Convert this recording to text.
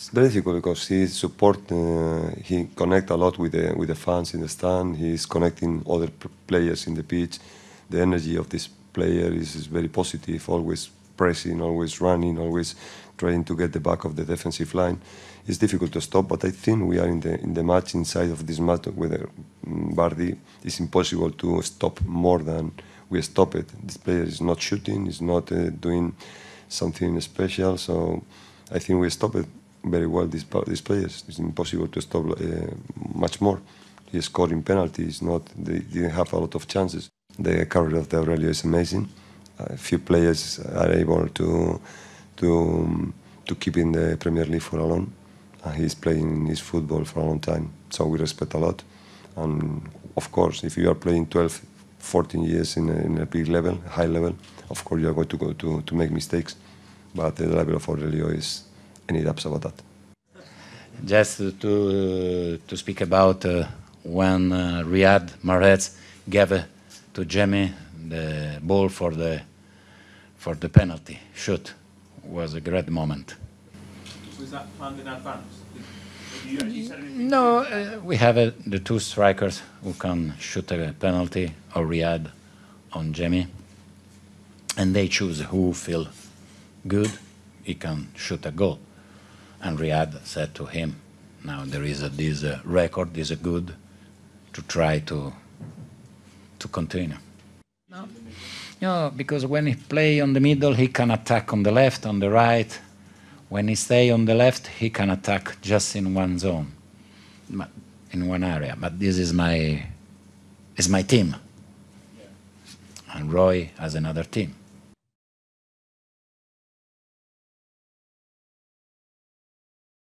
It's very difficult because he support, uh, he connect a lot with the with the fans in the stand. He is connecting other players in the pitch. The energy of this player is, is very positive. Always pressing, always running, always trying to get the back of the defensive line. It's difficult to stop, but I think we are in the in the match inside of this match. with mm, Bardi It's impossible to stop more than we stop it. This player is not shooting, He's not uh, doing something special. So I think we stop it very well these, these players. It's impossible to stop uh, much more. He's scoring penalties. Not they didn't have a lot of chances. The career of the Aurelio is amazing. A few players are able to to um, to keep in the Premier League for a long. And he's playing his football for a long time, so we respect a lot. And of course, if you are playing 12, 14 years in a, in a big level, high level, of course you are going to go to, to make mistakes. But the level of Aurelio is any doubts about that. Just to, to speak about uh, when uh, Riyad Mahrez gave uh, to Jemmy the ball for the for the penalty shoot was a great moment. Was that planned in advance? you, you no, uh, we have uh, the two strikers who can shoot a penalty or Riyad on Jemmy, and they choose who feel good. He can shoot a goal. And Riyadh said to him, now there is a, this uh, record, this is good to try to, to continue. No. because when he play on the middle, he can attack on the left, on the right. When he stay on the left, he can attack just in one zone, in one area. But this is my, is my team. And Roy has another team.